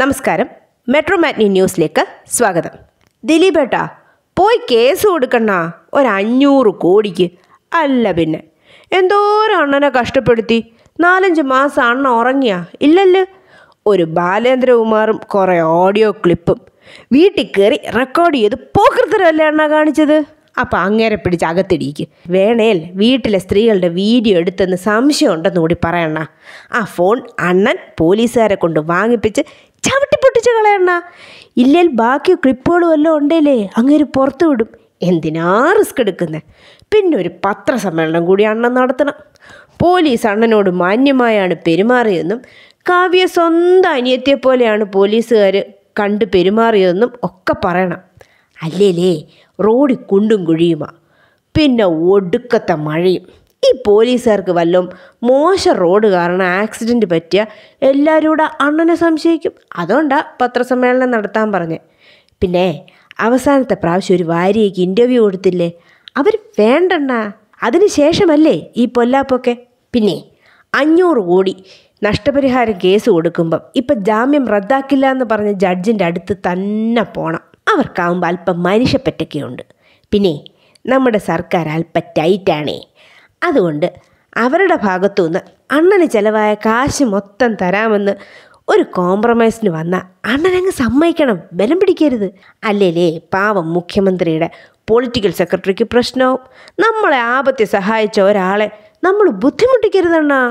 നമസ്കാരം metro matinee ന്യൂസിലേക്ക് സ്വാഗതം ദിലീപേട്ടാ പോയി കേസ് ഒരു ഒരഞ്ഞൂറ് കോടിക്ക് അല്ല പിന്നെ എന്തോരം അണ്ണനെ കഷ്ടപ്പെടുത്തി നാലഞ്ച് മാസം അണ്ണ ഉറങ്ങിയാ ഇല്ലല്ലോ ഒരു ബാലേന്ദ്രകുമാറും കുറേ ഓഡിയോ ക്ലിപ്പും വീട്ടിൽ കയറി റെക്കോർഡ് ചെയ്ത് പോക്കൃത്തരല്ലേ അണ്ണ കാണിച്ചത് അപ്പോൾ അങ്ങേരെ പിടിച്ച് അകത്തിടിക്ക് വേണേൽ വീട്ടിലെ സ്ത്രീകളുടെ വീഡിയോ എടുത്തെന്ന് സംശയം ഉണ്ടെന്ന് കൂടി പറയണ ആ ഫോൺ അണ്ണൻ പോലീസുകാരെ കൊണ്ട് വാങ്ങിപ്പിച്ച് ചവിട്ടി പൊട്ടിച്ച് കളയണ ഇല്ലേൽ ബാക്കി ക്ലിപ്പുകളും എല്ലാം ഉണ്ടേലേ അങ്ങേര് പുറത്തു വിടും എന്തിനാ റിസ്ക് എടുക്കുന്നത് പിന്നെ ഒരു പത്രസമ്മേളനം കൂടി അണ്ണൻ നടത്തണം പോലീസ് അണ്ണനോട് മാന്യമായാണ് പെരുമാറിയതെന്നും കാവ്യ സ്വന്തം അനിയത്തിയെ പോലെയാണ് പോലീസുകാർ കണ്ട് പെരുമാറിയതെന്നും ഒക്കെ പറയണം അല്ലേലേ റോഡ് കുണ്ടും കുഴിയുമാ പിന്നെ ഒടുക്കത്ത മഴയും ഈ പോലീസുകാർക്ക് വല്ലതും മോശം റോഡ് കാരണം ആക്സിഡൻറ്റ് പറ്റിയ എല്ലാവരും കൂടെ അണ്ണനെ സംശയിക്കും അതുകൊണ്ടാണ് പത്രസമ്മേളനം നടത്താൻ പറഞ്ഞത് പിന്നെ അവസാനത്തെ പ്രാവശ്യം ഒരു ഭാര്യയ്ക്ക് ഇൻ്റർവ്യൂ കൊടുത്തില്ലേ അവർ വേണ്ടണ്ണ അതിന് ശേഷമല്ലേ ഈ പൊല്ലാപ്പൊക്കെ പിന്നെ അഞ്ഞൂറ് കോടി നഷ്ടപരിഹാരം കേസ് കൊടുക്കുമ്പം ഇപ്പം ജാമ്യം റദ്ദാക്കില്ല എന്ന് പറഞ്ഞ ജഡ്ജിൻ്റെ അടുത്ത് തന്നെ പോകണം അവർക്കാവുമ്പോൾ അല്പം മനുഷ്യപ്പറ്റൊക്കെയുണ്ട് പിന്നെ നമ്മുടെ സർക്കാർ അല്പം ടൈറ്റാണേ അതുകൊണ്ട് അവരുടെ ഭാഗത്തുനിന്ന് അണ്ണന് ചിലവായ കാശ് മൊത്തം തരാമെന്ന് ഒരു കോംപ്രമൈസിന് വന്ന അണ്ണനങ്ങ് സമ്മതിക്കണം ബലം പിടിക്കരുത് അല്ലേലേ പാവം മുഖ്യമന്ത്രിയുടെ പൊളിറ്റിക്കൽ സെക്രട്ടറിക്ക് പ്രശ്നവും നമ്മളെ ആപത്തി സഹായിച്ച ഒരാളെ നമ്മൾ ബുദ്ധിമുട്ടിക്കരുതണ്ണാ